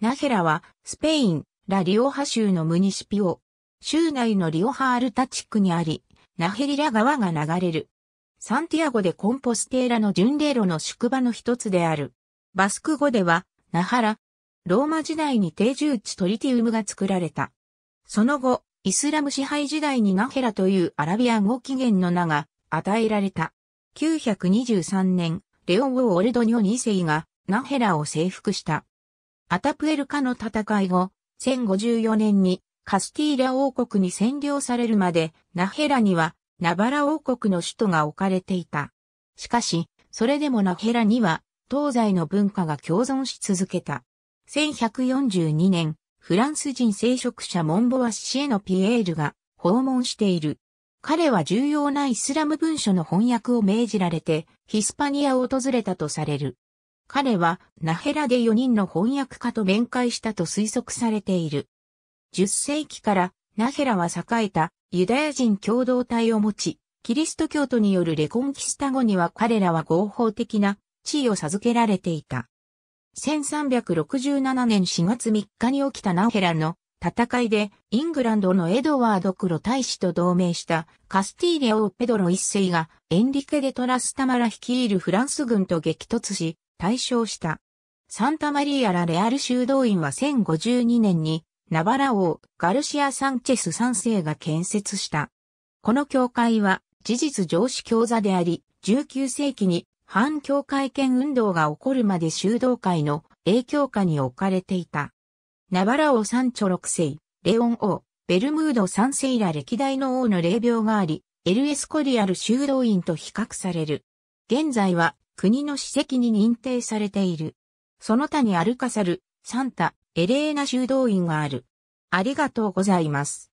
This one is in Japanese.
ナヘラは、スペイン、ラリオハ州のムニシピオ。州内のリオハアルタ地区にあり、ナヘリラ川が流れる。サンティアゴでコンポステーラの巡礼路の宿場の一つである。バスク語では、ナハラ。ローマ時代に定住地トリティウムが作られた。その後、イスラム支配時代にナヘラというアラビア語起源の名が与えられた。923年、レオン・ウォールドニョ2世がナヘラを征服した。アタプエルカの戦い後、1054年にカスティーリャ王国に占領されるまで、ナヘラにはナバラ王国の首都が置かれていた。しかし、それでもナヘラには東西の文化が共存し続けた。1142年、フランス人聖職者モンボワシエのピエールが訪問している。彼は重要なイスラム文書の翻訳を命じられて、ヒスパニアを訪れたとされる。彼はナヘラで4人の翻訳家と面会したと推測されている。10世紀からナヘラは栄えたユダヤ人共同体を持ち、キリスト教徒によるレコンキスタ後には彼らは合法的な地位を授けられていた。1367年4月3日に起きたナヘラの戦いでイングランドのエドワード・クロ大使と同盟したカスティーリアペドロ一世がエンリケ・デ・トラスタマラ率いるフランス軍と激突し、大勝した。サンタマリアラレアル修道院は1052年にナバラ王ガルシア・サンチェス3世が建設した。この教会は事実上司教座であり、19世紀に反教会権運動が起こるまで修道会の影響下に置かれていた。ナバラ王サンチョ6世、レオン王、ベルムード3世ら歴代の王の霊廟があり、エルエスコリアル修道院と比較される。現在は国の史跡に認定されている。その他にアルカサル、サンタ、エレーナ修道院がある。ありがとうございます。